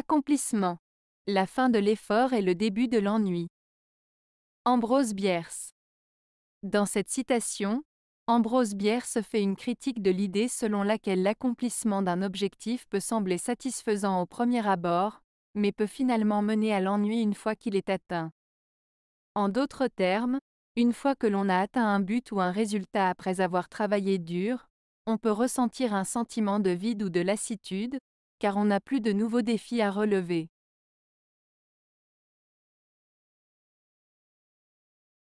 Accomplissement. La fin de l'effort et le début de l'ennui. Ambrose Bierce. Dans cette citation, Ambrose Bierce fait une critique de l'idée selon laquelle l'accomplissement d'un objectif peut sembler satisfaisant au premier abord, mais peut finalement mener à l'ennui une fois qu'il est atteint. En d'autres termes, une fois que l'on a atteint un but ou un résultat après avoir travaillé dur, on peut ressentir un sentiment de vide ou de lassitude, car on n'a plus de nouveaux défis à relever.